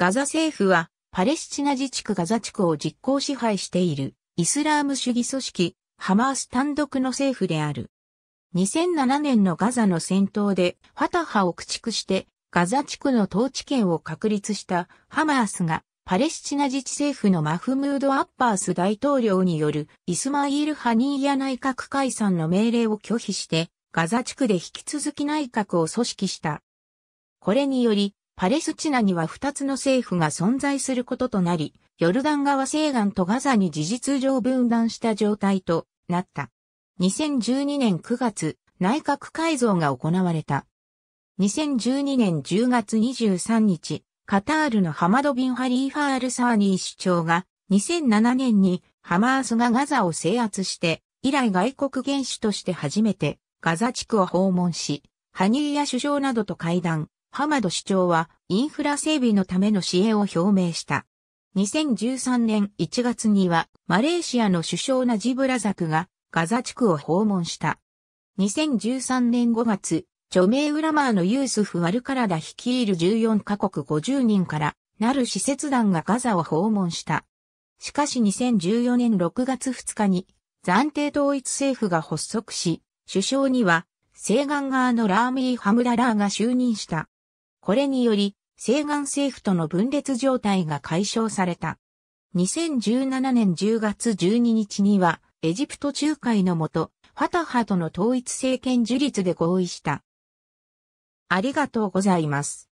ガザ政府は、パレスチナ自治区ガザ地区を実効支配している、イスラーム主義組織、ハマース単独の政府である。2007年のガザの戦闘で、ファタハを駆逐して、ガザ地区の統治権を確立したハマースが、パレスチナ自治政府のマフムード・アッパース大統領によるイスマイール・ハニーヤ内閣解散の命令を拒否して、ガザ地区で引き続き内閣を組織した。これにより、パレスチナには2つの政府が存在することとなり、ヨルダン川西岸とガザに事実上分断した状態となった。2012年9月、内閣改造が行われた。2012年10月23日、カタールのハマド・ビン・ハリーファール・サーニー首長が2007年にハマースがガザを制圧して、以来外国元首として初めてガザ地区を訪問し、ハニーや首相などと会談、ハマド市長はインフラ整備のための支援を表明した。2013年1月にはマレーシアの首相ナジブラザクがガザ地区を訪問した。2013年5月、著名ウラマーのユースフ・ワルカラダ率いる14カ国50人からなる施設団がガザを訪問した。しかし2014年6月2日に暫定統一政府が発足し、首相には西岸側のラーミー・ハムダラーが就任した。これにより、西岸政府との分裂状態が解消された。2017年10月12日には、エジプト仲介のもと、ファタハとの統一政権樹立で合意した。ありがとうございます。